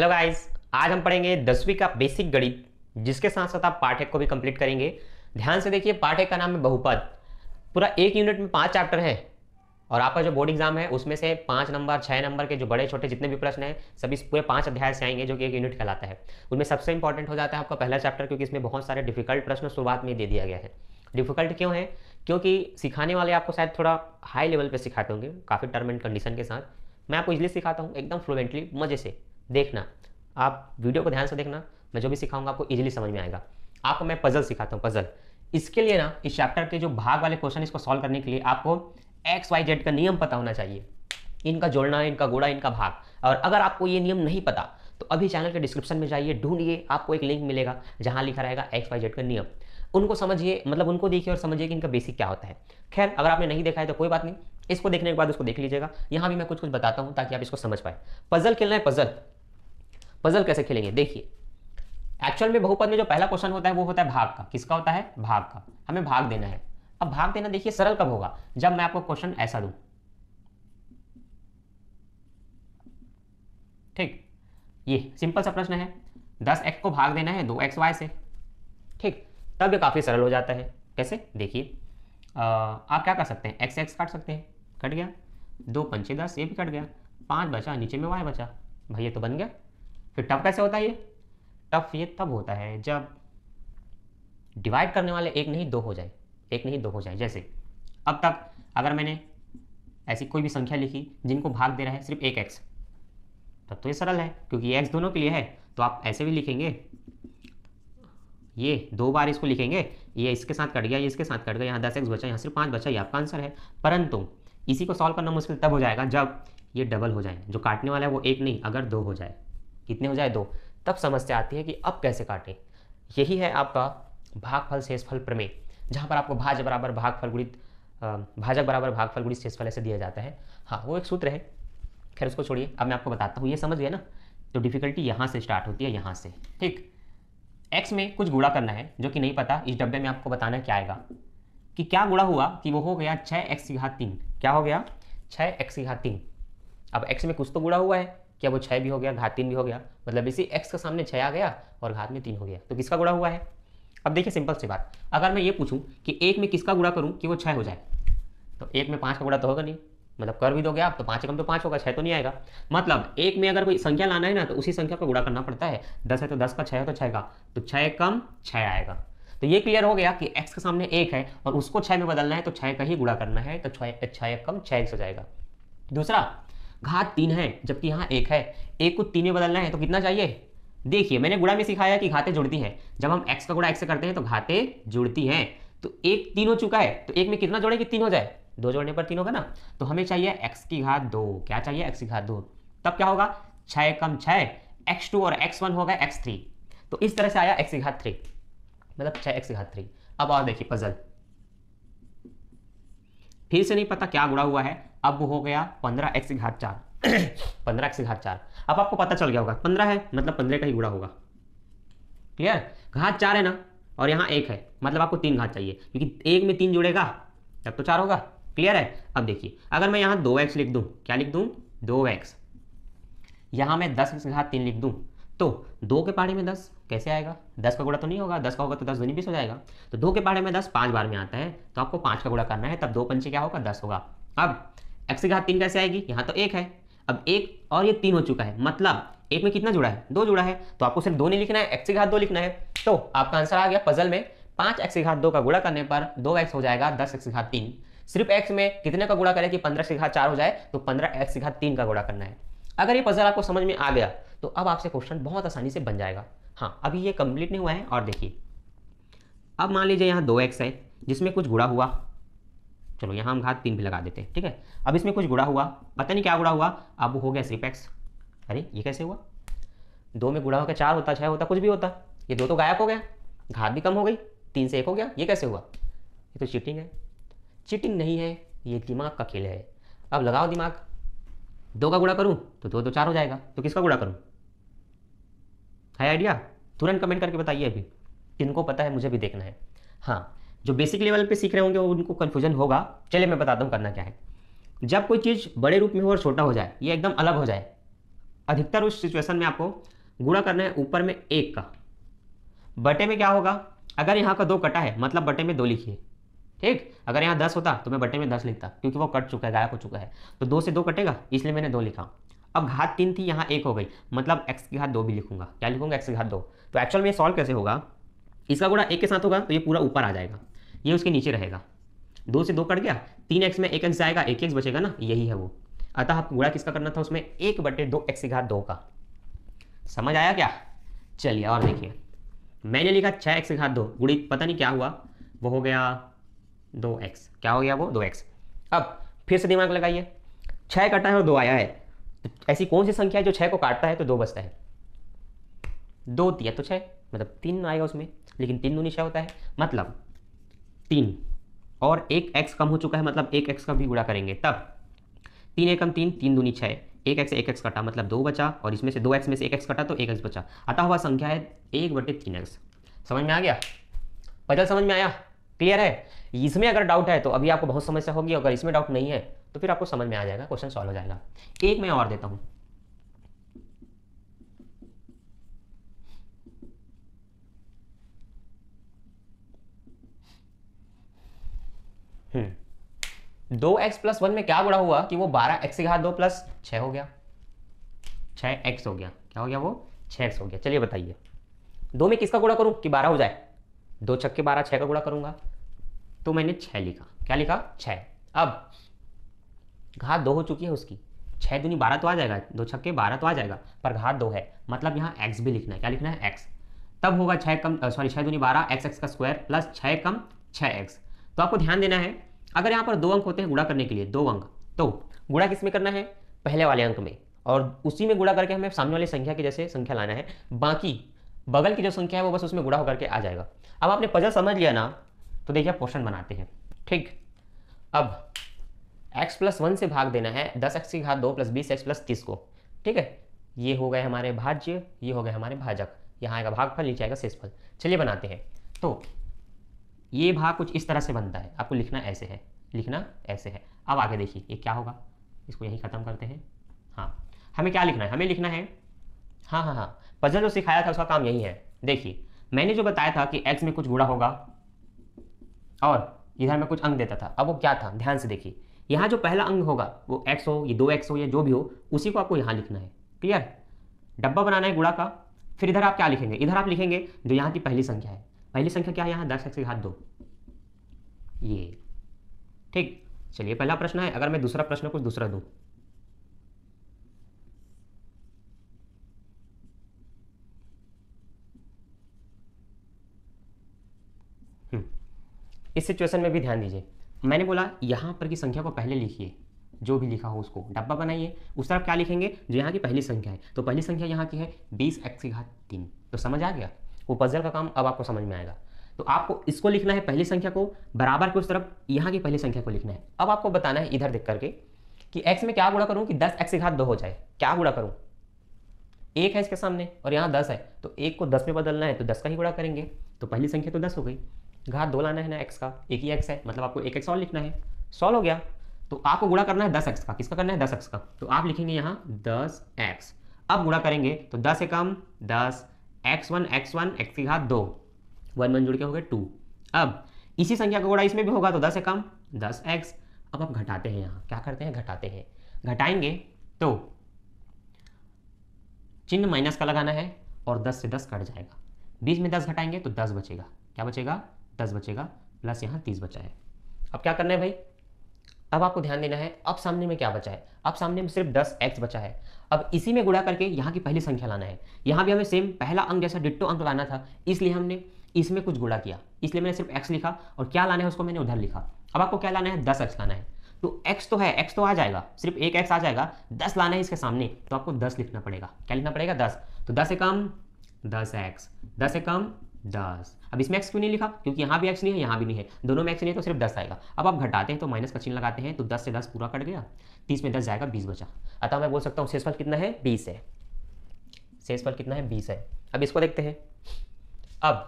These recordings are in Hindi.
हेलो गाइस आज हम पढ़ेंगे दसवीं का बेसिक गणित जिसके साथ साथ आप पाठ एक को भी कंप्लीट करेंगे ध्यान से देखिए पाठ एक का नाम है बहुपद पूरा एक यूनिट में पांच चैप्टर है और आपका जो बोर्ड एग्जाम है उसमें से पाँच नंबर छः नंबर के जो बड़े छोटे जितने भी प्रश्न हैं सब इस पूरे पाँच अध्याय से आएंगे जो कि एक यूनिट कहलाता है उनमें सबसे इंपॉर्टेंट हो जाता है आपका पहला चैप्टर क्योंकि इसमें बहुत सारे डिफिकल्ट प्रश्न शुरुआत में दे दिया गया है डिफिकल्ट क्यों है क्योंकि सिखाने वाले आपको शायद थोड़ा हाई लेवल पर सिखाते होंगे काफ़ी टर्म एंड कंडीशन के साथ मैं आपको इजली सिखाता हूँ एकदम फ्लुएंटली मज़े से देखना आप वीडियो को ध्यान से देखना मैं जो भी सिखाऊंगा आपको इजीली समझ में आएगा आपको मैं पजल सिखाता हूँ पजल इसके लिए ना इस चैप्टर के जो भाग वाले क्वेश्चन इसको सॉल्व करने के लिए आपको एक्स वाई जेड का नियम पता होना चाहिए इनका जोड़ना इनका गोड़ा इनका भाग और अगर आपको ये नियम नहीं पता तो अभी चैनल के डिस्क्रिप्शन में जाइए ढूंढिए आपको एक लिंक मिलेगा जहाँ लिखा रहेगा एक्स वाई जेड का नियम उनको समझिए मतलब उनको देखिए और समझिए कि इनका बेसिक क्या होता है खैर अगर आपने नहीं देखा है तो कोई बात नहीं इसको देखने के बाद उसको देख लीजिएगा यहाँ भी मैं कुछ कुछ बताता हूँ ताकि आप इसको समझ पाए पजल खेलना है पजल पजल कैसे खेलेंगे देखिए एक्चुअल में बहुपद में जो पहला क्वेश्चन होता है वो होता है भाग का किसका होता है भाग का हमें भाग देना है अब भाग देना देखिए सरल कब होगा जब मैं आपको क्वेश्चन ऐसा दू ठीक ये सिंपल सा प्रश्न है दस एक्स को भाग देना है दो एक्स वाई से ठीक तब ये काफ़ी सरल हो जाता है कैसे देखिए आप क्या कर सकते हैं एक्स एक्स काट सकते हैं कट गया दो पंचे दस ये भी कट गया पांच बचा नीचे में वाई बचा भैया तो बन गया फिर टफ कैसे होता है ये टफ ये तब होता है जब डिवाइड करने वाले एक नहीं दो हो जाए एक नहीं दो हो जाए जैसे अब तक अगर मैंने ऐसी कोई भी संख्या लिखी जिनको भाग दे रहा है सिर्फ एक एक्स तब तो ये सरल है क्योंकि एक्स दोनों के लिए है तो आप ऐसे भी लिखेंगे ये दो बार इसको लिखेंगे ये इसके साथ कट गया ये इसके साथ कट गया यहाँ दस एक्स बचा यहाँ सिर्फ पाँच बचा ये आपका आंसर है परंतु इसी को सॉल्व करना मुश्किल तब हो जाएगा जब ये डबल हो जाए जो काटने वाला है वो एक नहीं अगर दो हो जाए कितने हो जाए दो तब समस्या आती है कि अब कैसे काटें यही है आपका भागफल शेषफल प्रमेय जहाँ पर आपको भाज बराबर भागफल गुणित भाजक बराबर भागफल गुणित शेषफल ऐसे दिया जाता है हाँ वो एक सूत्र है खैर उसको छोड़िए अब मैं आपको बताता हूँ ये समझ गया ना तो डिफ़िकल्टी यहाँ से स्टार्ट होती है यहाँ से ठीक एक्स में कुछ गुड़ा करना है जो कि नहीं पता इस डब्बे में आपको बताना क्या आएगा कि क्या गुड़ा हुआ कि वो हो गया छः एक्स की घात तीन क्या हो गया छः एक्स की घात तीन अब एक्स में कुछ तो गुड़ा हुआ है क्या वो छः भी हो गया घात तीन भी हो गया मतलब इसी एक्स के सामने छः आ गया और घात में तीन हो गया तो किसका गुड़ा हुआ है अब देखिए सिंपल सी बात अगर मैं ये पूछूं कि एक में किसका गुड़ा करूं कि वो छः हो जाए तो एक में पाँच का गुड़ा तो होगा नहीं मतलब कर भी दोगे आप तो पाँच कम तो पाँच होगा छः तो नहीं आएगा मतलब एक में अगर कोई संख्या लाना है ना तो उसी संख्या को गुड़ा करना पड़ता है दस है तो दस का छः है तो छः का तो छः कम छः आएगा तो ये क्लियर हो गया कि एक्स के सामने एक है और उसको छः में बदलना है तो छः का ही गुड़ा करना है तो छः छः कम छः एक्स हो जाएगा दूसरा घात तीन है जबकि यहाँ एक है एक को तीन में बदलना है तो कितना चाहिए देखिए मैंने गुड़ा में सिखाया कि घाते जुड़ती हैं जब हम एक्स का गुड़ा एक्स से करते हैं तो घाते जुड़ती हैं तो एक तीन हो चुका है तो एक में कितना जोड़े कि तीन हो जाए दो जोड़ने पर तीन होगा ना तो हमें चाहिए एक्स की घात दो क्या चाहिए एक्स की घात दो तब क्या होगा छः कम छः एक्स टू और एक्स वन होगा एक्स थ्री तो इस तरह से आया एक्स की घात थ्री मतलब छः एक्स की घात थ्री अब और देखिए पजल फिर से नहीं पता क्या गुड़ा हुआ है अब हो गया पंद्रह एक्स घाट चार पंद्रह एक्स घाट चार अब आपको पता चल गया होगा पंद्रह है मतलब पंद्रह का ही गुड़ा होगा क्लियर घाट चार है ना और यहाँ एक है मतलब आपको तीन घाट चाहिए क्योंकि एक में तीन जुड़ेगा तब तो चार होगा क्लियर है अब देखिए अगर मैं यहाँ दो एक्स लिख दूँ क्या लिख दूँ दो एक्स यहाँ मैं दस एक्स घाट तीन लिख दूँ तो दो के पहाड़े में दस कैसे आएगा दस का गुड़ा तो नहीं होगा दस का होगा तो दस दूनी बीस हो जाएगा तो दो के पहाड़े में दस पाँच बार में आता है तो आपको पाँच का गुड़ा करना है तब दो पंचे क्या होगा दस होगा अब एक्स की घात तीन कैसे आएगी यहाँ तो एक है अब एक और ये तीन हो चुका है मतलब एक में कितना जुड़ा है दो जुड़ा है तो आपको सिर्फ दो नहीं लिखना है एक्स की घात दो लिखना है तो आपका आंसर आ गया पजल में पाँच एक्स की घात दो का गुड़ा करने पर दो एक्स हो जाएगा दस एक्स की घात तीन सिर्फ एक्स में कितने का गुड़ा करें कि पंद्रह से घात चार हो जाए तो पंद्रह एक्स घात तीन का गुड़ा करना है अगर ये पजल आपको समझ में आ गया तो अब आपसे क्वेश्चन बहुत आसानी से बन जाएगा हाँ अभी ये कंप्लीट नहीं हुआ है और देखिए अब मान लीजिए यहाँ दो एक्स है जिसमें कुछ गुड़ा हुआ चलो यहाँ हम घात तीन भी लगा देते हैं ठीक है अब इसमें कुछ गुड़ा हुआ पता नहीं क्या गुड़ा हुआ अब हो गया सिर्फ एक्स अरे ये कैसे हुआ दो में गुड़ा होकर चार होता छः होता कुछ भी होता ये दो तो गायब हो गया घात भी कम हो गई तीन से एक हो गया ये कैसे हुआ ये तो चीटिंग है चीटिंग नहीं है ये दिमाग का खेल है अब लगाओ दिमाग दो का गुड़ा करूँ तो दो दो तो चार हो जाएगा तो किसका गुड़ा करूँ है आइडिया तुरंत कमेंट करके बताइए अभी किनको पता है मुझे भी देखना है हाँ जो बेसिक लेवल पे सीख रहे होंगे उनको कन्फ्यूजन होगा चलिए मैं बताता हूँ करना क्या है जब कोई चीज़ बड़े रूप में हो और छोटा हो जाए ये एकदम अलग हो जाए अधिकतर उस सिचुएशन में आपको गुणा करना है ऊपर में एक का बटे में क्या होगा अगर यहाँ का दो कटा है मतलब बटे में दो लिखिए ठीक अगर यहाँ दस होता तो मैं बटे में दस लिखता क्योंकि वो कट चुका है गायब हो चुका है तो दो से दो कटेगा इसलिए मैंने दो लिखा अब घात तीन थी यहाँ एक हो गई मतलब एक्स की घात दो भी लिखूंगा क्या लिखूंगा एक्स की घात दो तो एक्चुअल में सॉल्व कैसे होगा इसका गुणा एक के साथ होगा तो ये पूरा ऊपर आ जाएगा ये उसके नीचे रहेगा दो से दो कट गया तीन एक्स में एक एक्स जाएगा एक एक्स बचेगा ना यही है वो अतः आपको गुणा किसका करना था उसमें एक बटे दो एक्स घात दो का समझ आया क्या चलिए और देखिए मैंने लिखा छः एक्स घात दो गुड़ी पता नहीं क्या हुआ वो हो गया दो एक्स क्या हो गया वो दो एक्स अब फिर से दिमाग लगाइए छः कटा है और दो आया है तो ऐसी कौन सी संख्या है जो छः को काटता है तो दो बचता है दो दिया तो छः मतलब तीन आएगा उसमें लेकिन तीन दो निशा होता है मतलब तीन और एक एक्स कम हो चुका है मतलब एक एक्स का भी गुड़ा करेंगे तब तीन एकम तीन तीन दूनी छः एक एक्स एक एक्स कटा मतलब दो बचा और इसमें से दो एक्स में से एक एक्स कटा तो एक एक्स बचा आता हुआ संख्या है एक बटे तीन एक्स समझ में आ गया पजल समझ में आया क्लियर है इसमें अगर डाउट है तो अभी आपको बहुत समस्या होगी अगर इसमें डाउट नहीं है तो फिर आपको समझ में आ जाएगा क्वेश्चन सॉल्व हो जाएगा एक मैं और देता हूँ हम्म। दो एक्स प्लस वन में क्या गुणा हुआ कि वो बारह एक्स घात दो प्लस छः हो गया छ एक्स हो गया क्या हो गया वो छः एक्स हो गया चलिए बताइए दो में किसका गुणा करूं कि बारह हो जाए दो छक्के बारह छः का गुणा करूंगा तो मैंने छ लिखा क्या लिखा छ अब घात दो हो चुकी है उसकी छह दूनी बारह तो आ जाएगा दो छक्के बारह तो आ जाएगा पर घात दो है मतलब यहाँ एक्स भी लिखना है क्या लिखना है एक्स तब होगा छः कम सॉरी छः दूनी बारह एक्स एक्स का स्क्वायर प्लस छः कम छः एक्स तो आपको ध्यान देना है अगर यहाँ पर दो अंक होते हैं गुड़ा करने के लिए दो अंक तो गुड़ा किस में करना है पहले वाले अंक में और उसी में गुड़ा करके हमें सामने वाली संख्या की जैसे संख्या लाना है बाकी बगल की जो संख्या है वो बस उसमें गुड़ा होकर के आ जाएगा अब आपने पजल समझ लिया ना तो देखिए पोर्शन बनाते हैं ठीक अब x प्लस वन से भाग देना है दस एक्स की घात दो प्लस बीस एक्स प्लस तीस को ठीक है ये हो गए हमारे भाज्य ये हो गए हमारे भाजक यहाँ आएगा भागफल नीचे आएगा शेषफल चलिए बनाते हैं तो ये भाग कुछ इस तरह से बनता है आपको लिखना ऐसे है लिखना ऐसे है अब आगे देखिए ये क्या होगा इसको यहीं ख़त्म करते हैं हाँ हमें क्या लिखना है हमें लिखना है हाँ हाँ हाँ पजल जो सिखाया था उसका काम यही है देखिए मैंने जो बताया था कि एक्स में कुछ गुड़ा होगा और इधर मैं कुछ अंग देता था अब वो क्या था ध्यान से देखिए यहाँ जो पहला अंग होगा वो एक्स हो ये दो एक्स हो या जो भी हो उसी को आपको यहाँ लिखना है क्लियर डब्बा बनाना है गुड़ा का फिर इधर आप क्या लिखेंगे इधर आप लिखेंगे जो यहाँ की पहली संख्या है पहली संख्या क्या है यहाँ दस एक्स की घात दो ये ठीक चलिए पहला प्रश्न है अगर मैं दूसरा प्रश्न कुछ दूसरा दूँ हम्म। इस सिचुएशन में भी ध्यान दीजिए मैंने बोला यहाँ पर की संख्या को पहले लिखिए जो भी लिखा हो उसको डब्बा बनाइए उस तरफ क्या लिखेंगे जो यहाँ की पहली संख्या है तो पहली संख्या यहाँ की है बीस एक्स की घात तीन तो समझ आ गया वो पजल का काम अब आपको समझ में आएगा तो आपको इसको लिखना है पहली संख्या को बराबर के उस तरफ यहाँ की पहली संख्या को लिखना है अब आपको बताना है इधर देख करके कि एक्स में क्या गुणा करूँ कि दस एक्स घात दो हो जाए क्या गुणा करूँ एक है इसके सामने और यहाँ दस है तो एक को दस में बदलना है तो दस का ही गुणा करेंगे तो पहली संख्या तो दस हो गई घात दो लाना है ना एक्स का एक ही एक्स है मतलब आपको एक एक्स और लिखना है सॉल्व हो गया तो आपको गुणा करना है दस एक्स का किसका करना है दस एक्स का तो आप लिखेंगे यहाँ दस एक्स अब गुणा करेंगे तो दस एकम दस x one x one x की घात दो वन वन जुड़ के हो गए टू अब इसी संख्या का गुणा इसमें भी होगा तो दस है कम दस एक्स अब आप घटाते हैं यहाँ क्या करते हैं घटाते हैं घटाएंगे तो चिन्ह माइनस का लगाना है और दस से दस कट जाएगा बीस में दस घटाएंगे तो दस बचेगा क्या बचेगा दस बचेगा प्लस यहाँ तीस बचा है अब क्या करना है भाई अब आपको ध्यान देना है अब सामने में क्या बचा है अब सामने में सिर्फ दस एक्स बचा है अब इसी में गुड़ा करके यहाँ की पहली संख्या लाना है यहाँ भी हमें सेम पहला अंक जैसा डिट्टो अंक लाना था इसलिए हमने इसमें कुछ गुड़ा किया इसलिए मैंने सिर्फ एक्स लिखा और क्या लाना है उसको मैंने उधर लिखा अब आपको क्या लाना है दस एक्स लाना है तो एक्स तो है एक्स तो आ जाएगा सिर्फ एक एक्स आ जाएगा दस लाना है इसके सामने तो आपको दस लिखना पड़ेगा क्या लिखना पड़ेगा दस तो दस एक कम दस एक्स दस एक कम दस अब इसमें एक्स क्यों नहीं लिखा क्योंकि यहाँ भी एक्स नहीं है यहाँ भी नहीं है दोनों में एक्स नहीं है तो सिर्फ दस आएगा अब आप घटाते हैं तो माइनस का चिन्ह लगाते हैं तो दस से दस पूरा कट गया तीस में दस जाएगा बीस बचा अतः मैं बोल सकता हूँ शेषफल कितना है बीस है शेषफल कितना है बीस है अब इसको देखते हैं अब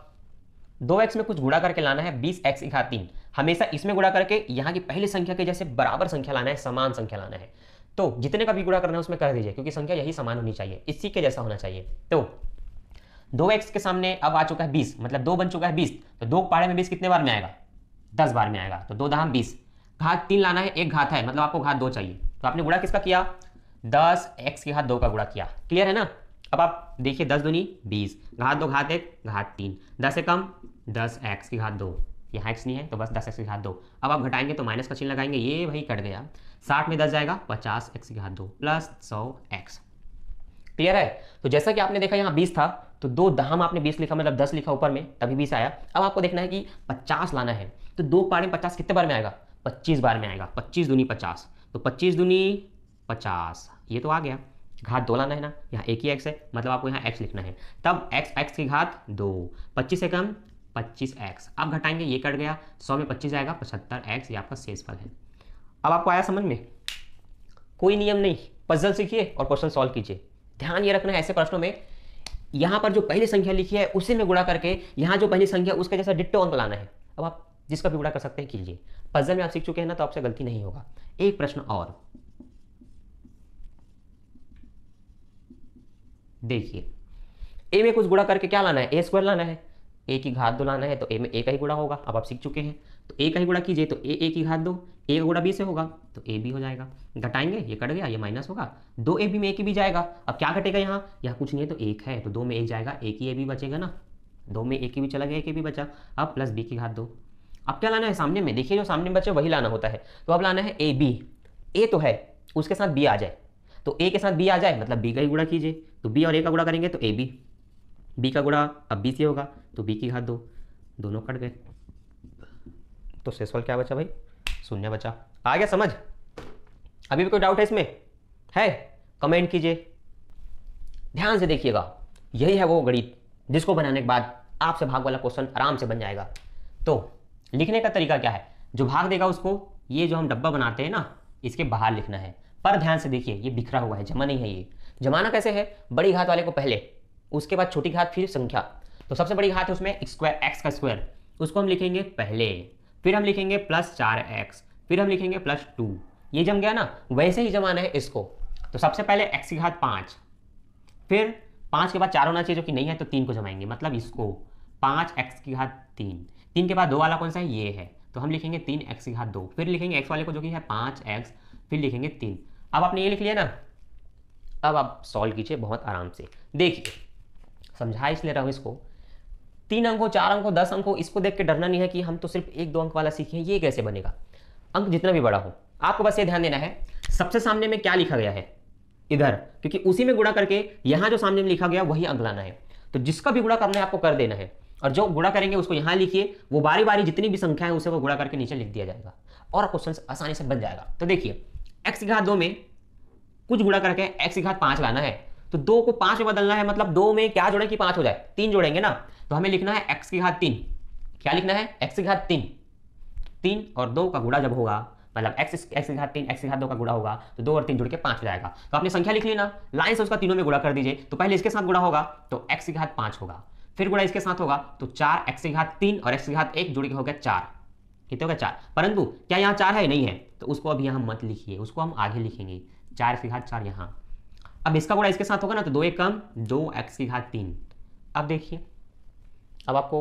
दो एक्स में कुछ गुड़ा करके लाना है बीस एक्स इखा तीन हमेशा इसमें गुड़ा करके यहाँ की पहली संख्या के जैसे बराबर संख्या लाना है समान संख्या लाना है तो जितने का भी गुड़ा करना है उसमें कर दीजिए क्योंकि संख्या यही समान होनी चाहिए इसी के जैसा होना चाहिए तो दो एक्स के सामने अब आ चुका है बीस मतलब दो बन चुका है बीस तो दो पारे में बीस कितने बार में आएगा दस बार में आएगा तो दो दाम बीस घात तीन लाना है एक घात है मतलब आपको घात दो चाहिए तो आपने गुड़ा किसका किया दस एक्स के घात दो का गुड़ा किया क्लियर है ना अब आप देखिए दस दूनी बीस घात दो घात एक घात तीन दस एक कम दस एक्स की घात दो यहाँ एक्स नहीं है तो बस दस एक्स की घात दो अब आप घटाएंगे तो माइनस का चिन्ह लगाएंगे ये भाई कट गया साठ में दस जाएगा पचास एक्स की घात दो प्लस सौ एक्स क्लियर है तो जैसा कि आपने देखा यहाँ बीस था तो दो दहम आपने बीस लिखा मतलब दस लिखा ऊपर में तभी बीस आया अब आपको देखना है कि पचास लाना है तो दो पार में पचास कितने बार में आएगा पच्चीस बार में आएगा पच्चीस दूनी पचास तो पच्चीस दूनी पचास ये तो आ गया घात दो लाना है ना यहाँ एक ही एक्स है मतलब आपको यहाँ एक्स लिखना है तब एक्स एक्स की घात दो पच्चीस से कम पच्चीस एक्स अब घटाएंगे ये कट गया सौ में पच्चीस आएगा पचहत्तर एक्स ये आपका शेषफल है अब आपको आया समझ में कोई नियम नहीं पजल सीखिए और क्वेश्चन सॉल्व कीजिए ध्यान ये रखना है ऐसे प्रश्नों में यहां पर जो पहली संख्या लिखी है उसी में गुणा करके यहां जो पहली संख्या उसका जैसा डिट्टो अंक लाना है अब आप जिसका भी गुणा कर सकते हैं कीजिए पजल में आप सीख चुके हैं ना तो आपसे गलती नहीं होगा एक प्रश्न और देखिए ए में कुछ गुणा करके क्या लाना है ए स्क्वायर लाना है ए की घात दो लाना है तो ए में ए का ही गुणा होगा अब आप सीख चुके हैं तो ए का ही गुणा कीजिए तो ए ए की घात दो ए का गुणा बी से होगा तो ए बी हो जाएगा घटाएंगे ये कट गया ये माइनस होगा दो ए बी में एक ही बी जाएगा अब क्या घटेगा यहाँ यहाँ कुछ नहीं है तो एक है तो दो में एक जाएगा एक ही ए बी बचेगा ना दो में एक ही भी चला गया ए की भी बचा अब प्लस बी की घात दो अब क्या लाना है सामने में देखिए जो सामने में बचे वही लाना होता है तो अब लाना है ए बी ए तो है उसके साथ बी आ जाए तो ए के साथ बी आ जाए मतलब बी का ही गुणा कीजिए तो बी और ए का गुणा करेंगे तो ए बी बी का गुणा अब बी से होगा तो बी की घात दो दोनों कट गए तो शेषफल क्या बचा भाई शून्य बचा आ गया समझ अभी भी कोई डाउट है इसमें है कमेंट कीजिए ध्यान से देखिएगा यही है वो गणित जिसको बनाने के बाद आपसे भाग वाला क्वेश्चन आराम से बन जाएगा तो लिखने का तरीका क्या है जो भाग देगा उसको ये जो हम डब्बा बनाते हैं ना इसके बाहर लिखना है पर ध्यान से देखिए ये बिखरा हुआ है जमा नहीं है ये जमाना कैसे है बड़ी घात वाले को पहले उसके बाद छोटी घात फिर संख्या तो सबसे बड़ी घात है उसमें स्क्वायर एक्स का स्क्वायर उसको हम लिखेंगे पहले फिर हम लिखेंगे प्लस चार एक्स फिर हम लिखेंगे प्लस टू ये जम गया ना वैसे ही जमाना है इसको तो सबसे पहले एक्स की घात पाँच फिर पाँच के बाद चार होना चाहिए जो कि नहीं है तो तीन को जमाएंगे मतलब इसको पाँच एक्स की घात तीन तीन के बाद दो वाला कौन सा है ये है तो हम लिखेंगे तीन एक्स की घात दो फिर लिखेंगे एक्स वाले को जो कि है पाँच एक्स फिर लिखेंगे तीन अब आपने ये लिख लिया ना अब आप सॉल्व कीजिए बहुत आराम से देखिए समझा इसलिए रहा हूँ इसको तीन अंकों चार अंकों दस अंकों इसको देख के डरना नहीं है कि हम तो सिर्फ एक दो अंक वाला सीखे ये कैसे बनेगा अंक जितना भी बड़ा हो आपको बस ये ध्यान देना है सबसे सामने में क्या लिखा गया है इधर क्योंकि उसी में गुड़ा करके यहां जो सामने में लिखा गया वही अंक लाना है तो जिसका भी गुड़ा करना है आपको कर देना है और जो गुड़ा करेंगे उसको यहां लिखिए वो बारी बारी जितनी भी संख्या है उसे वो गुड़ा करके नीचे लिख दिया जाएगा और क्वेश्चन आसानी से बन जाएगा तो देखिए एक्स घात दो में कुछ गुड़ा करके एक्स घात पांच लाना है तो दो को पांच में बदलना है मतलब दो में क्या जोड़े कि पांच हो जाए तीन जोड़ेंगे ना तो हमें लिखना है एक्स की घात तीन क्या लिखना है एक्स की घात तीन तीन और दो का गुड़ा जब होगा मतलब एक्स एक्स की घात तीन एक्स की घात दो का गुड़ा होगा तो दो और तीन जुड़ के पांच हो जाएगा तो आपने संख्या लिख लेना लाइन से उसका तीनों में गुड़ा कर दीजिए तो पहले इसके साथ गुड़ा होगा तो एक्स की घात पांच होगा फिर गुड़ा इसके साथ होगा तो चार एक्स की घात तीन और एक्स की घात एक जुड़ के हो गया चार कितने हो गया चार परंतु क्या यहाँ चार है नहीं है तो उसको अभी यहाँ मत लिखिए उसको हम आगे लिखेंगे चार की घात चार यहाँ अब इसका गुणा इसके साथ होगा ना तो दो एक कम दो एक्स की घात तीन अब देखिए अब आपको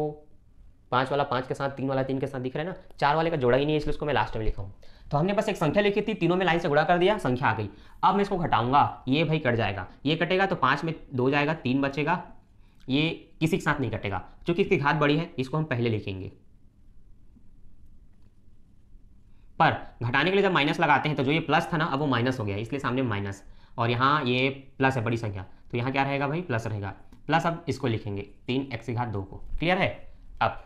पांच वाला पांच के साथ तीन वाला तीन के साथ दिख रहा है ना चार वाले का जोड़ा ही नहीं है इसलिए उसको मैं लास्ट में लिखा हूं तो हमने बस एक संख्या लिखी थी तीनों में लाइन से गुणा कर दिया संख्या आ गई अब मैं इसको घटाऊंगा ये भाई कट जाएगा ये कटेगा तो पांच में दो जाएगा तीन बचेगा ये किसी के साथ नहीं कटेगा क्योंकि इसकी घात बड़ी है इसको हम पहले लिखेंगे पर घटाने के लिए जब माइनस लगाते हैं तो जो ये प्लस था ना अब वो माइनस हो गया इसलिए सामने माइनस और यहाँ ये प्लस है बड़ी संख्या तो यहाँ क्या रहेगा भाई प्लस रहेगा प्लस अब इसको लिखेंगे तीन एक्स घात दो को क्लियर है अब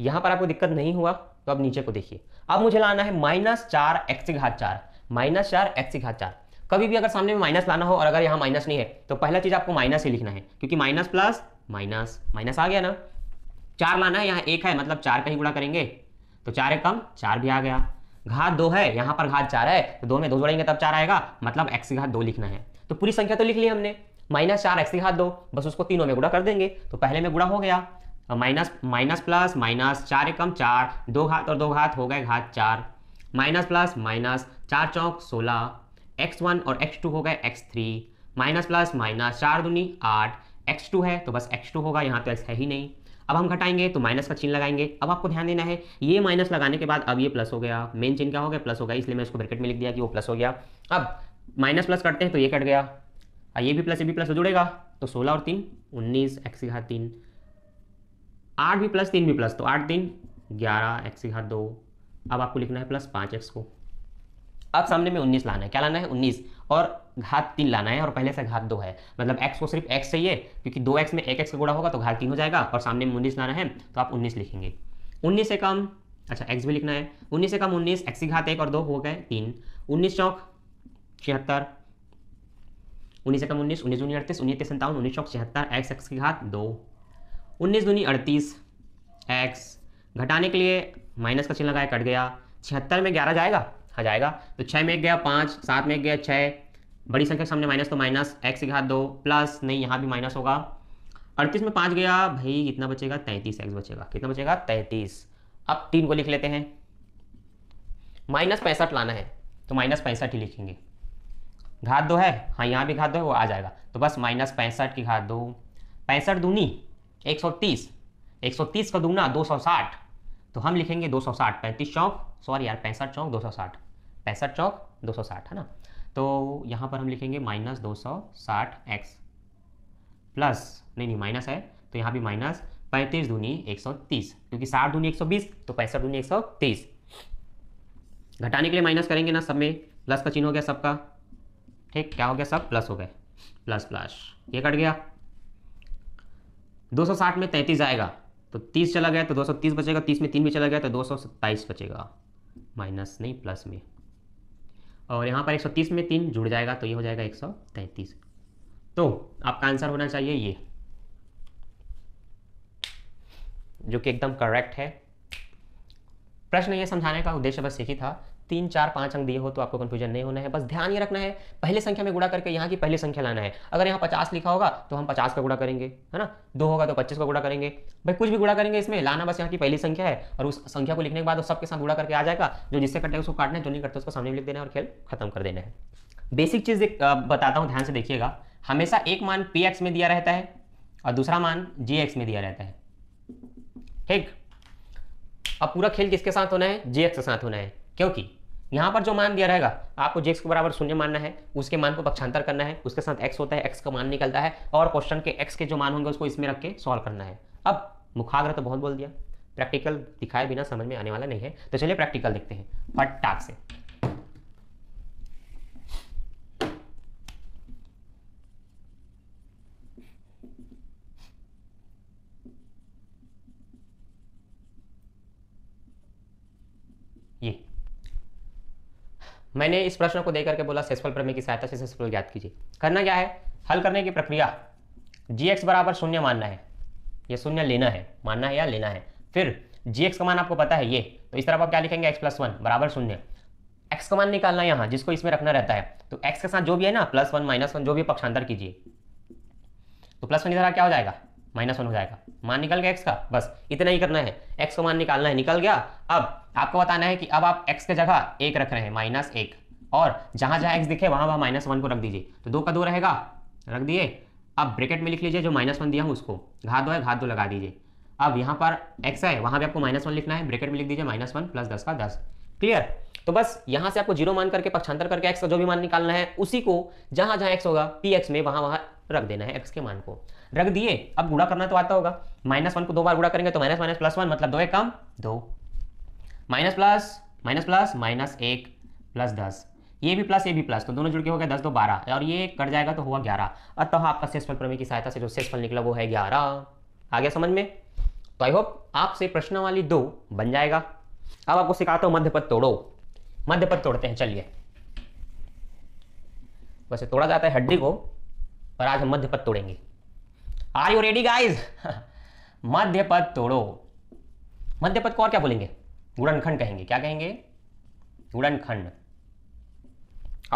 यहाँ पर आपको दिक्कत नहीं हुआ तो अब नीचे को देखिए अब मुझे लाना है माइनस चार एक्स घात चार माइनस चार एक्स घात चार कभी भी अगर सामने में माइनस लाना हो और अगर यहाँ माइनस नहीं है तो पहला चीज़ आपको माइनस ही लिखना है क्योंकि माइनस प्लस माइनस माइनस आ गया ना चार लाना है यहाँ एक है मतलब चार का ही गुणा करेंगे तो चार एक कम चार भी आ गया घात दो है यहाँ पर घात चार है तो दो में दो जोड़ेंगे तब चार आएगा मतलब एक्स की घात दो लिखना है तो पूरी संख्या तो लिख ली हमने माइनस चार एक्स की घात दो बस उसको तीनों में गुड़ा कर देंगे तो पहले में गुड़ा हो गया माइनस माइनस प्लस माइनस चार एकम चार दो घात और दो घात हो गए घात चार माइनस प्लस माइनस चार चौक सोलह एक्स वन और एक्स टू हो गए x three minus plus minus चार दूनी आठ एक्स टू है तो बस एक्स टू होगा यहाँ तो एक्स है ही नहीं अब हम घटाएंगे तो माइनस का चिन्ह लगाएंगे अब आपको ध्यान देना है ये माइनस लगाने के बाद अब ये प्लस हो गया मेन चिन्ह क्या हो गया प्लस हो गया इसलिए मैं इसको ब्रैकेट में लिख दिया कि वो प्लस हो गया अब माइनस प्लस करते हैं तो ये कट गया और ये भी प्लस ये भी प्लस से जुड़ेगा तो सोलह और तीन उन्नीस एक्स घात तीन आठ भी प्लस तीन भी प्लस तो आठ तीन ग्यारह एक्स घात दो अब आपको लिखना है प्लस पाँच एक्स को अब सामने में उन्नीस लाना है क्या लाना है उन्नीस और घात तीन लाना है और पहले से घात दो है मतलब एक्स को सिर्फ एक्स चाहिए क्योंकि दो एक्स में एक एक्स का गुड़ा होगा तो घात तीन हो जाएगा और सामने में उन्नीस लाना है तो आप उन्नीस लिखेंगे उन्नीस से कम अच्छा एक्स भी लिखना है उन्नीस से कम उन्नीस एक्स की घात एक और दो हो गए तीन उन्नीस चौक छिहत्तर उन्नीस से कम उन्नीस उन्नीस दूनी अड़तीस उन्नीस सत्तावन उन्नीस चौक छिहत्तर एक्स एक्स की घात दो उन्नीस दूनी अड़तीस एक्स घटाने के लिए माइनस का चिन्ह लगाया कट गया छिहत्तर में ग्यारह जाएगा रखा जाएगा तो छः में एक गया पाँच सात में एक गया छः बड़ी संख्या तो के सामने माइनस तो माइनस एक्स घात दो प्लस नहीं यहाँ भी माइनस होगा अड़तीस में पाँच गया भाई कितना बचेगा तैंतीस एक्स बचेगा कितना बचेगा तैंतीस अब तीन को लिख लेते हैं माइनस पैंसठ लाना है तो माइनस पैंसठ ही लिखेंगे घात दो है हाँ यहाँ भी घात दो है वो आ जाएगा तो बस माइनस पैंसठ की घात दो पैंसठ दूनी एक सौ तीस एक सौ तीस का दूना दो सौ साठ तो हम लिखेंगे दो सौ साठ पैंतीस चौंक सॉरी यार पैंसठ चौंक दो सौ साठ पैंसठ चौक दो सौ साठ है ना तो यहाँ पर हम लिखेंगे माइनस दो सौ साठ एक्स प्लस नहीं नहीं माइनस है तो यहाँ भी माइनस पैंतीस दूनी एक सौ तीस क्योंकि साठ दूनी एक सौ बीस तो पैंसठ दूनी एक सौ तीस घटाने के लिए माइनस करेंगे ना सब में प्लस का चिन्ह हो गया सबका ठीक क्या हो गया सब प्लस हो गए प्लस प्लस ये कट गया 260 में 33 आएगा तो 30 चला गया तो 230 बचेगा 30 में 3 भी चला गया तो दो बचेगा माइनस नहीं प्लस में और यहाँ पर 130 में तीन जुड़ जाएगा तो ये हो जाएगा 133 तो आपका आंसर होना चाहिए ये जो कि एकदम करेक्ट है प्रश्न ये समझाने का उद्देश्य बस यही था तीन चार पांच अंक दिए हो तो आपको कंफ्यूजन नहीं होना है बस ध्यान ये रखना है पहले संख्या में गुड़ा करके यहाँ की पहली संख्या लाना है अगर यहाँ पचास लिखा होगा तो हम पचास का गुड़ा करेंगे है ना दो होगा तो पच्चीस का गुड़ा करेंगे भाई कुछ भी गुड़ा करेंगे इसमें लाना बस यहाँ की पहली संख्या है और उस संख्या को लिखने के बाद सबके साथ गुड़ा करके आ जाएगा जो जिससे कटेगा उसको काटना है जो नहीं करते उसको सामने लिख देना है और खेल खत्म कर देना है बेसिक चीज़ बताता हूँ ध्यान से देखिएगा हमेशा एक मान पी एक्स में दिया रहता है और दूसरा मान जी एक्स में दिया रहता है ठीक अब पूरा खेल किसके साथ होना है जी एक्स के साथ होना है क्योंकि यहाँ पर जो मान दिया रहेगा आपको जेक्स के बराबर शून्य मानना है उसके मान को पक्षांतर करना है उसके साथ एक्स होता है एक्स का मान निकलता है और क्वेश्चन के एक्स के जो मान होंगे उसको इसमें रख के सॉल्व करना है अब मुखाग्र तो बहुत बोल दिया प्रैक्टिकल दिखाए बिना समझ में आने वाला नहीं है तो चलिए प्रैक्टिकल देखते हैं फटाक से मैंने इस प्रश्न को देकर के बोला सेसफल प्रमेय की सहायता से सेसफल ज्ञात कीजिए करना क्या है हल करने की प्रक्रिया जी एक्स बराबर शून्य मानना है ये शून्य लेना है मानना है या लेना है फिर जी एक्स का मान आपको पता है ये तो इस तरफ आप क्या लिखेंगे एक्स प्लस वन बराबर शून्य एक्स का मान निकालना यहाँ जिसको इसमें रखना रहता है तो एक्स के साथ जो भी है ना प्लस वन माइनस वन जो भी पक्षांतर कीजिए तो प्लस वन इधर क्या हो जाएगा माइनस वन हो जाएगा मान निकल गया एक्स का बस इतना ही करना है एक्स को मान निकालना है निकल गया अब आपको बताना है कि अब आप एक्स की जगह एक रख रहे हैं माइनस एक और जहां जहां एक्स दिखे वहां वहां माइनस वन को रख दीजिए तो दो का दो रहेगा रख दिए अब ब्रैकेट में लिख लीजिए जो माइनस वन दिया हूँ उसको घात दो है घात दो लगा दीजिए अब यहाँ पर एक्स है वहां भी आपको माइनस वन लिखना है ब्रैकेट में लिख दीजिए माइनस वन प्लस दस का दस क्लियर तो बस यहाँ से आपको जीरो मान करके पक्षांतर करके एक्स का जो भी मान निकालना है उसी को जहां जहां एक्स होगा पी एक्स में वहां वहां रख देना है एक्स के मान को रख दिए अब गुड़ा करना तो आता होगा माइनस वन को दो बार गुड़ा करेंगे तो माइनस माइनस प्लस वन मतलब दो एक कम दो minus plus minus plus minus एक प्लस दस ये भी प्लस ये भी प्लस तो दोनों जुड़ के हो गया दस दो बारह और ये कट जाएगा तो हुआ ग्यारह अतः तो आपका शेषफल प्रमेय की सहायता से जो शेषफल निकला वो है ग्यारह आ गया समझ में तो आई होप आपसे प्रश्न वाली दो बन जाएगा अब आपको सिखाता हूँ मध्य पद तोड़ो मध्य पद तोड़ते हैं चलिए वैसे तोड़ा जाता है हड्डी को पर आज हम मध्य पद तोड़ेंगे आर यू रेडी गाइज मध्य पद तोड़ो मध्य पद को और क्या बोलेंगे गुड़नखंड कहेंगे क्या कहेंगे गुड़नखंड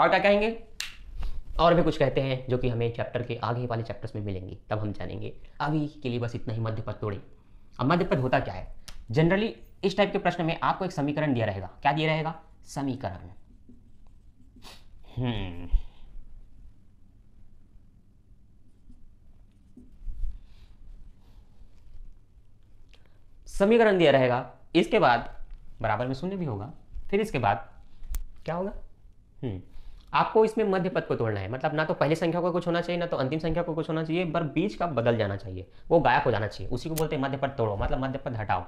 और क्या कहेंगे और भी कुछ कहते हैं जो कि हमें चैप्टर के आगे वाले चैप्टर्स में मिलेंगे तब हम जानेंगे अभी के लिए बस इतना ही मध्य पद तोड़े अब मध्य पद होता क्या है जनरली इस टाइप के प्रश्न में आपको एक समीकरण दिया रहेगा क्या दिया रहेगा समीकरण हम्म समीकरण दिया रहेगा इसके बाद बराबर में शून्य भी होगा फिर इसके बाद क्या होगा हम्म। आपको इसमें मध्य पद को तोड़ना है मतलब ना तो पहली संख्या को कुछ होना चाहिए ना तो अंतिम संख्या को कुछ होना चाहिए पर बीच का बदल जाना चाहिए वो गायब हो जाना चाहिए उसी को बोलते हैं मध्य पद तोड़ो मतलब मध्य पद हटाओ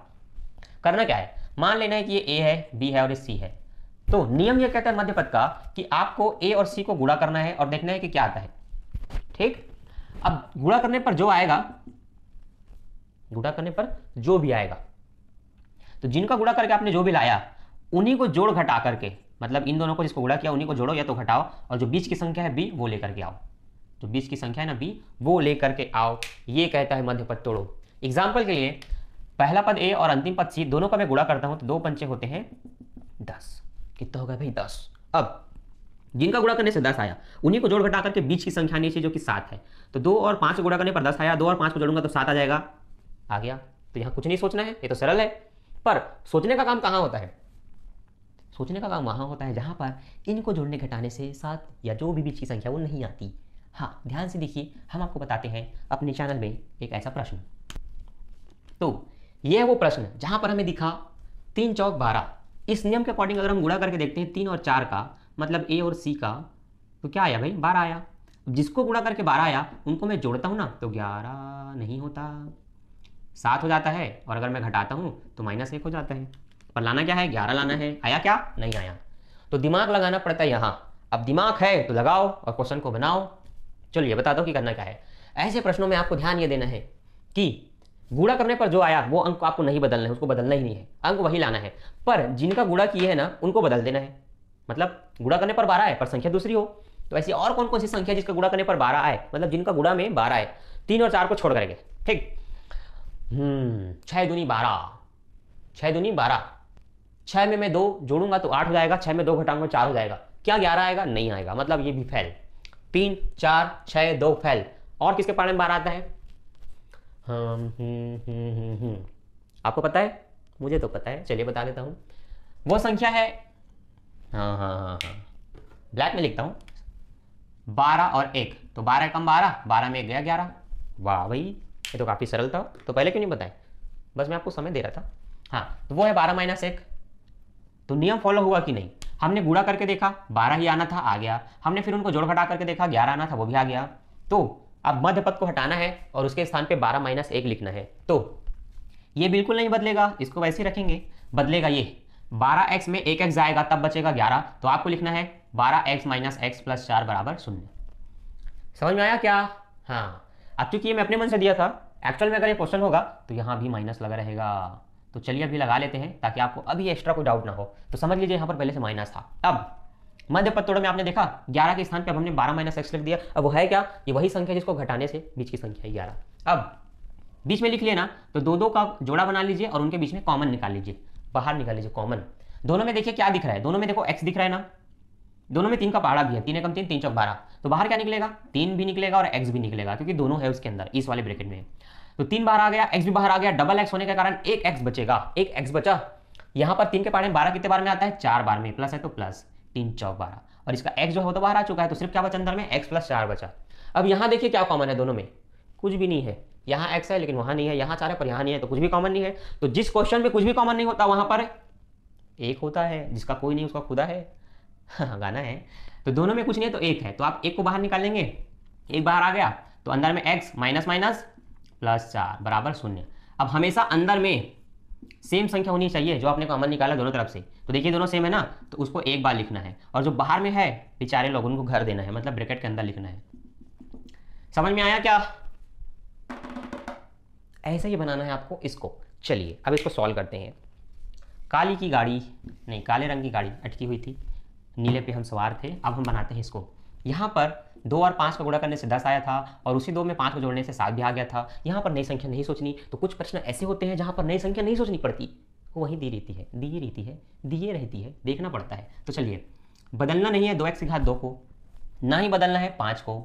करना क्या है मान लेना है कि ये ए है बी है और ये सी है तो नियम यह कहता है मध्य पद का कि आपको ए और सी को गुड़ा करना है और देखना है कि क्या आता है ठीक अब गुड़ा करने पर जो आएगा गुड़ा करने पर जो भी आएगा तो जिनका गुड़ा करके आपने जो भी लाया उन्हीं को जोड़ घटा करके मतलब इन दोनों को जिसको गुड़ा किया उन्हीं को जोड़ो या तो घटाओ और जो बीच की संख्या है बी वो लेकर के आओ जो तो बीच की संख्या है ना बी वो लेकर के आओ ये कहता है मध्य पद तोड़ो एग्जाम्पल के लिए पहला पद ए और अंतिम पद सी दोनों का मैं गुड़ा करता हूं तो दो पंचे होते हैं दस कितना होगा भाई दस अब जिनका गुड़ा करने से दस आया उन्हीं को जोड़ घटा करके बीच की संख्या नीचे जो कि सात है तो दो और पांच को गुड़ा करने पर दस आया दो और पांच को जोड़ूंगा तो सात आ जाएगा आ गया तो यहाँ कुछ नहीं सोचना है ये तो सरल है पर सोचने का काम कहां होता है सोचने का काम वहां होता है जहां पर इनको जोड़ने घटाने से सात या जो भी बीच की संख्या वो नहीं आती हाँ ध्यान से देखिए हम आपको बताते हैं अपने चैनल में एक ऐसा प्रश्न तो यह है वो प्रश्न जहां पर हमें दिखा तीन चौक बारह इस नियम के अकॉर्डिंग अगर हम गुड़ा करके देखते हैं तीन और चार का मतलब ए और सी का तो क्या आया भाई बारह आया जिसको गुड़ा करके बारह आया उनको मैं जोड़ता हूं ना तो ग्यारह नहीं होता सात हो जाता है और अगर मैं घटाता हूँ तो माइनस एक हो जाता है पर लाना क्या है ग्यारह लाना है आया क्या नहीं आया तो दिमाग लगाना पड़ता है यहाँ अब दिमाग है तो लगाओ और क्वेश्चन को बनाओ चलिए बता दो कि करना क्या है ऐसे प्रश्नों में आपको ध्यान ये देना है कि गुड़ा करने पर जो आया वो अंक आपको नहीं बदलना है उसको बदलना ही नहीं है अंक वही लाना है पर जिनका गुड़ा किए है ना उनको बदल देना है मतलब गुड़ा करने पर बारह है पर संख्या दूसरी हो तो ऐसी और कौन कौन सी संख्या जिसका गुड़ा करने पर बारह आए मतलब जिनका गुड़ा में बारह आए तीन और चार को छोड़ करके ठीक हम्म छः दूनी बारह छः दूनी बारह छः में मैं दो जोड़ूंगा तो आठ हो जाएगा छः में दो घटाऊंगा चार हो जाएगा क्या ग्यारह आएगा नहीं आएगा मतलब ये भी फैल तीन चार छः दो फैल और किसके पारे में बारह आता है हम्म हम्म, हम्म हम्म आपको पता है मुझे तो पता है चलिए बता देता हूँ वो संख्या है हाँ हाँ हाँ हाँ ब्लैक में लिखता हूँ बारह और एक तो बारह कम बारह बारह में एक गया ग्यारह वाह भाई ये तो काफ़ी सरल था तो पहले क्यों नहीं बताए बस मैं आपको समय दे रहा था हाँ तो वो है बारह माइनस एक तो नियम फॉलो हुआ कि नहीं हमने गुड़ा करके देखा बारह ही आना था आ गया हमने फिर उनको जोड़ घटा करके देखा ग्यारह आना था वो भी आ गया तो अब मध्य पद को हटाना है और उसके स्थान पे बारह माइनस एक लिखना है तो ये बिल्कुल नहीं बदलेगा इसको वैसे ही रखेंगे बदलेगा ये बारह एक्स में एक एक्स जाएगा तब बचेगा ग्यारह तो आपको लिखना है बारह एक्स माइनस एक्स प्लस चार बराबर शून्य समझ में आया क्या हाँ अब चूंकि ये मैं अपने मन से दिया था एक्चुअल में अगर ये क्वेश्चन होगा तो यहाँ भी माइनस लगा रहेगा तो चलिए अभी लगा लेते हैं ताकि आपको अभी एक्स्ट्रा कोई डाउट ना हो तो समझ लीजिए यहाँ पर पहले से माइनस था अब मध्य पत्तोड़ में आपने देखा ग्यारह के स्थान पर अब हमने बारह माइनस एक्स लिख दिया अब वो है क्या ये वही संख्या जिसको घटाने से बीच की संख्या है ग्यारह अब बीच में लिख लिया ना तो दो दो का जोड़ा बना लीजिए और उनके बीच में कॉमन निकाल लीजिए बाहर निकाल लीजिए कॉमन दोनों में देखिए क्या दिख रहा है दोनों में देखो एक्स दिख रहा है ना दोनों में तीन का पहाड़ा भी है तीन एकम तीन तीन चौक बारह तो बाहर क्या निकलेगा तीन भी निकलेगा और एक्स भी निकलेगा क्योंकि दोनों है उसके अंदर इस वाले ब्रेकेट में तो तीन बाहर आ गया एक्स भी बाहर आ गया डबल एक्स होने के कारण एक एक्स बचेगा एक एक्स बचा यहां पर तीन के पारे में बारह कितने बार में आता है चार बार में प्लस है तो प्लस तीन चौक बारह और इसका एक्स जो है तो बाहर आ चुका है तो सिर्फ क्या बचा अंदर में एक्स प्लस चार बचा अब यहां देखिए क्या कॉमन है दोनों में कुछ भी नहीं है यहाँ एक्स है लेकिन वहां नहीं है यहाँ चार है पर यहाँ नहीं है तो कुछ भी कॉमन नहीं है तो जिस क्वेश्चन में कुछ भी कॉमन नहीं होता वहां पर एक होता है जिसका कोई नहीं उसका खुदा है गाना है तो दोनों में कुछ नहीं है तो एक है तो आप एक को बाहर निकालेंगे एक बाहर आ गया तो अंदर में एक्स माइनस माइनस प्लस चार बराबर शून्य अब हमेशा अंदर में सेम संख्या होनी चाहिए जो आपने अमन निकाला दोनों तरफ से तो देखिए दोनों सेम है ना तो उसको एक बार लिखना है और जो बाहर में है बेचारे लोग उनको घर देना है मतलब ब्रैकेट के अंदर लिखना है समझ में आया क्या ऐसा ही बनाना है आपको इसको चलिए अब इसको सॉल्व करते हैं काली की गाड़ी नहीं काले रंग की गाड़ी अटकी हुई थी नीले पे हम सवार थे अब हम बनाते हैं इसको यहाँ पर दो और पाँच का गुणा करने से दस आया था और उसी दो में पाँच को जोड़ने से सात भी आ गया था यहाँ पर नई संख्या नहीं सोचनी तो कुछ प्रश्न ऐसे होते हैं जहाँ पर नई संख्या नहीं सोचनी पड़ती वो वहीं दी रहती है दी रहती है दिए रहती है देखना पड़ता है तो चलिए बदलना नहीं है दो एक्स घात दो को ना ही बदलना है पाँच को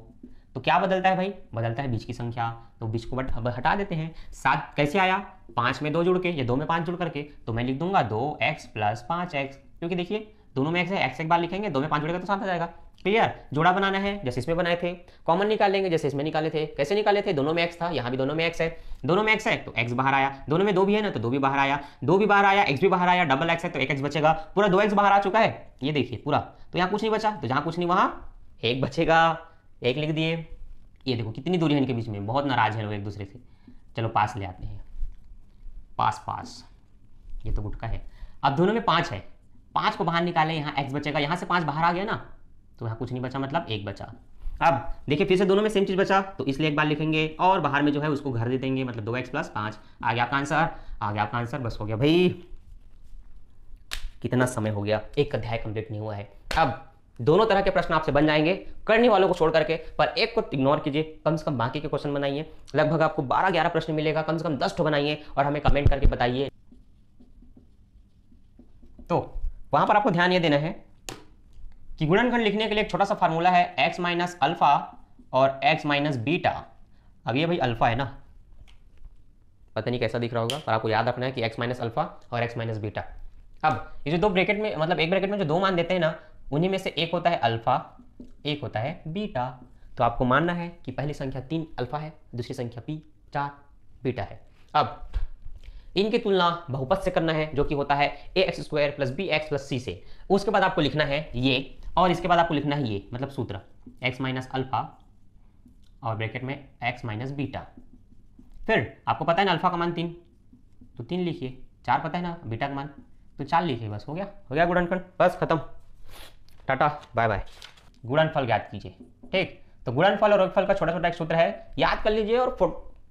तो क्या बदलता है भाई बदलता है बीच की संख्या तो बीच को बट हटा देते हैं सात कैसे आया पाँच में दो जुड़ के या दो में पाँच जुड़ करके तो मैं लिख दूंगा दो एक्स प्लस पाँच एक्स क्योंकि देखिए दोनों में एक्स एक्स एक बार लिखेंगे दो में पांच जुड़ेगा तो सात आ जाएगा क्लियर जोड़ा बनाना है जैसे इसमें बनाए थे कॉमन निकालेंगे जैसे इसमें निकाले थे कैसे निकाले थे दोनों में एक्स था यहाँ भी दोनों में एक्स है दोनों में एक्स है तो एक्स बाहर आया दोनों में दो भी है ना तो दो भी बाहर आया दो भी बाहर आया एक्स भी बाहर आया डबल एक्स है तो एक एक्स बचेगा पूरा दो एक्स बाहर आ चुका है ये देखिए पूरा तो यहाँ कुछ नहीं बचा तो जहाँ कुछ नहीं वहाँ एक बचेगा एक लिख दिए ये देखो कितनी दूरी है इनके बीच में बहुत नाराज है लोग एक दूसरे से चलो पास ले आते हैं पास पास ये तो गुटका है अब दोनों में पाँच है पांच को बाहर निकाले यहाँ एक्स बचेगा यहाँ से पांच बाहर आ गया ना तो यहाँ कुछ नहीं बचा मतलब एक बचा अब देखिए फिर से दोनों में सेम चीज़ बचा तो इसलिए एक बार लिखेंगे और बाहर में जो है उसको घर दे देंगे मतलब दो एक्स प्लस पांच आ गया आपका आंसर आ गया आपका आंसर बस हो गया भाई कितना समय हो गया एक अध्याय कंप्लीट नहीं हुआ है अब दोनों तरह के प्रश्न आपसे बन जाएंगे करने वालों को छोड़ करके पर एक को इग्नोर कीजिए कम से कम बाकी के क्वेश्चन बनाइए लगभग आपको 12-11 प्रश्न मिलेगा कम से कम 10 ठो बनाइए और हमें कमेंट करके बताइए तो वहां पर आपको ध्यान ये देना है कि गुणनखंड लिखने के लिए एक छोटा सा फार्मूला है एक्स माइनस अल्फा और एक्स माइनस बीटा अब ये भाई अल्फा है ना पता नहीं कैसा दिख रहा होगा पर आपको याद रखना है कि एक्स माइनस अल्फा और एक्स माइनस बीटा अब ये जो दो ब्रैकेट में मतलब एक ब्रैकेट में जो दो मान देते हैं ना उन्हीं में से एक होता है अल्फा एक होता है बीटा तो आपको मानना है कि पहली संख्या तीन अल्फा है दूसरी संख्या पी चार बीटा है अब इनकी तुलना बहुपद से करना है जो कि होता है a x square plus b x plus c से उसके बाद आपको लिखना है ये और इसके बाद आपको लिखना है ये मतलब सूत्र एक्स माइनस अल्फा और ब्रैकेट में एक्स माइनस बीटा फिर आपको पता है ना अल्फा का मान तीन तो तीन लिखिए चार पता है ना बीटा का मान तो चार लिखिए बस हो गया हो गया गुड़नफल बस खत्म टाटा बाय बाय गुड़नफल याद कीजिए ठीक तो गुड़नफल और रोगफल का छोटा छोटा एक सूत्र है याद कर लीजिए और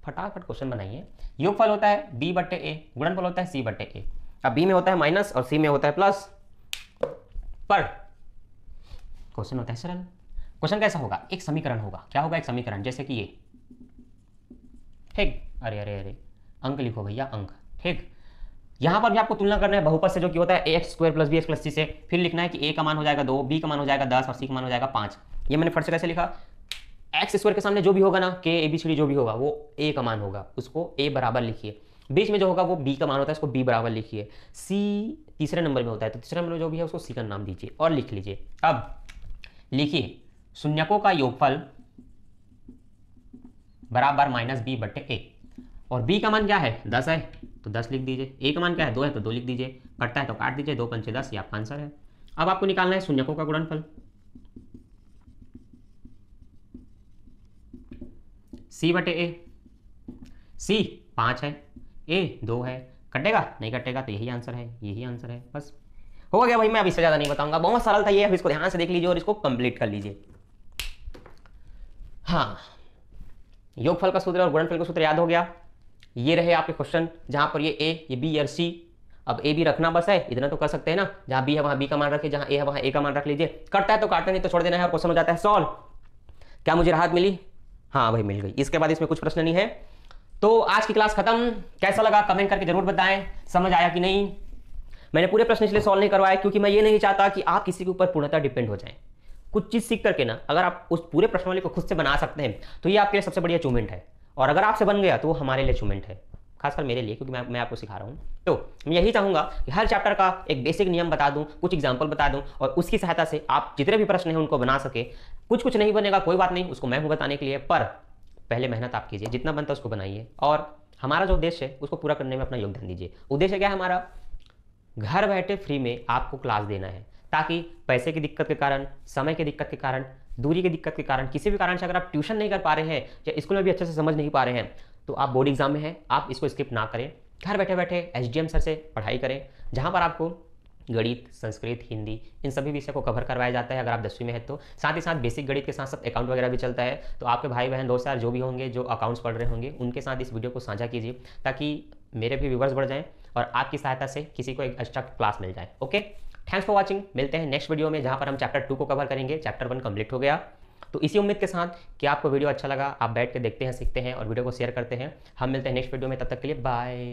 फटाफट क्वेश्चन बनाइए योगफल होता है बी बट्टे ए गुणनफल होता है सी बट्टे ए अब बी में होता है माइनस और सी में होता है प्लस पर क्वेश्चन होता है सरल क्वेश्चन कैसा होगा एक समीकरण होगा क्या होगा एक समीकरण जैसे कि ये ठीक अरे अरे अरे अंक लिखो भैया अंक ठीक यहां पर भी आपको तुलना करना है बहुपद से जो कि होता है x square plus b x plus c से फिर लिखना है कि ए का मान हो जाएगा दो बी का मान हो जाएगा दस और सी का मान हो जाएगा पांच ये मैंने फट से कैसे लिखा एक्स स्क्वायर के सामने जो भी होगा ना के ए बी सी डी जो भी होगा वो ए का मान होगा उसको ए बराबर लिखिए बीच में जो होगा वो बी का मान होता है इसको बी बराबर लिखिए सी तीसरे नंबर में होता है तो तीसरे नंबर में जो भी है उसको सी का नाम दीजिए और लिख लीजिए अब लिखिए शून्यकों का योगफल बराबर माइनस बी बटे ए और बी का मान क्या है दस है तो दस लिख दीजिए ए का मान क्या है दो है तो दो लिख दीजिए कटता है तो काट दीजिए दो पंचे दस ये आपका आंसर है अब आपको निकालना है शून्यकों का गुणनफल सी बटे ए सी पाँच है ए दो है कटेगा नहीं कटेगा तो यही आंसर है यही आंसर है बस हो गया भाई मैं अब इससे ज़्यादा नहीं बताऊंगा बहुत सरल था ये अब इसको ध्यान से देख लीजिए और इसको कंप्लीट कर लीजिए हाँ योगफल का सूत्र और गुणनफल का सूत्र याद हो गया ये रहे आपके क्वेश्चन जहाँ पर ये ए ये बी और सी अब ए बी रखना बस है इतना तो कर सकते हैं ना जहाँ बी है वहाँ बी का मान रखे जहाँ ए है वहाँ ए का मान रख लीजिए कटता है तो काटना नहीं तो छोड़ देना है और क्वेश्चन हो जाता है सॉल्व क्या मुझे राहत मिली हाँ भाई मिल गई इसके बाद इसमें कुछ प्रश्न नहीं है तो आज की क्लास खत्म कैसा लगा कमेंट करके जरूर बताएं समझ आया कि नहीं मैंने पूरे प्रश्न इसलिए सॉल्व नहीं करवाया क्योंकि मैं ये नहीं चाहता कि आप किसी के ऊपर पूर्णतः डिपेंड हो जाएं कुछ चीज़ सीख करके ना अगर आप उस पूरे प्रश्न वाले को खुद से बना सकते हैं तो ये आपके लिए सबसे बड़ी अचीवमेंट है और अगर आपसे बन गया तो वो हमारे लिए अचीवमेंट है खासकर मेरे लिए क्योंकि मैं मैं आपको सिखा रहा हूँ तो मैं यही चाहूँगा कि हर चैप्टर का एक बेसिक नियम बता दूँ कुछ एग्जाम्पल बता दूँ और उसकी सहायता से आप जितने भी प्रश्न हैं उनको बना सके कुछ कुछ नहीं बनेगा कोई बात नहीं उसको मैं हूँ बताने के लिए पर पहले मेहनत आप कीजिए जितना बनता है उसको बनाइए और हमारा जो उद्देश्य है उसको पूरा करने में अपना योगदान दीजिए उद्देश्य क्या है हमारा घर बैठे फ्री में आपको क्लास देना है ताकि पैसे की दिक्कत के कारण समय की दिक्कत के कारण दूरी की दिक्कत के कारण किसी भी कारण से अगर आप ट्यूशन नहीं कर पा रहे हैं या स्कूल में भी अच्छे से समझ नहीं पा रहे हैं तो आप बोर्ड एग्जाम में हैं आप इसको स्किप ना करें घर बैठे बैठे एच सर से पढ़ाई करें जहाँ पर आपको गणित संस्कृत हिंदी इन सभी विषय को कवर करवाया जाता है अगर आप दसवीं में हैं तो साथ ही साथ बेसिक गणित के साथ साथ अकाउंट वगैरह भी चलता है तो आपके भाई बहन दोस्त यार जो भी होंगे जो अकाउंट्स पढ़ रहे होंगे उनके साथ इस वीडियो को साझा कीजिए ताकि मेरे भी व्यूवर्स बढ़ जाएं और आपकी सहायता से किसी को एक अच्छा क्लास मिल जाए ओके थैंक्स फॉर वॉचिंग मिलते हैं नेक्स्ट वीडियो में जहाँ पर हम चैप्टर टू को कवर करेंगे चैप्टर वन कम्प्लीट हो गया तो इसी उम्मीद के साथ कि आपको वीडियो अच्छा लगा आप बैठ के देखते हैं सीखते हैं और वीडियो को शेयर करते हैं हम मिलते हैं नेक्स्ट वीडियो में तब तक के लिए बाय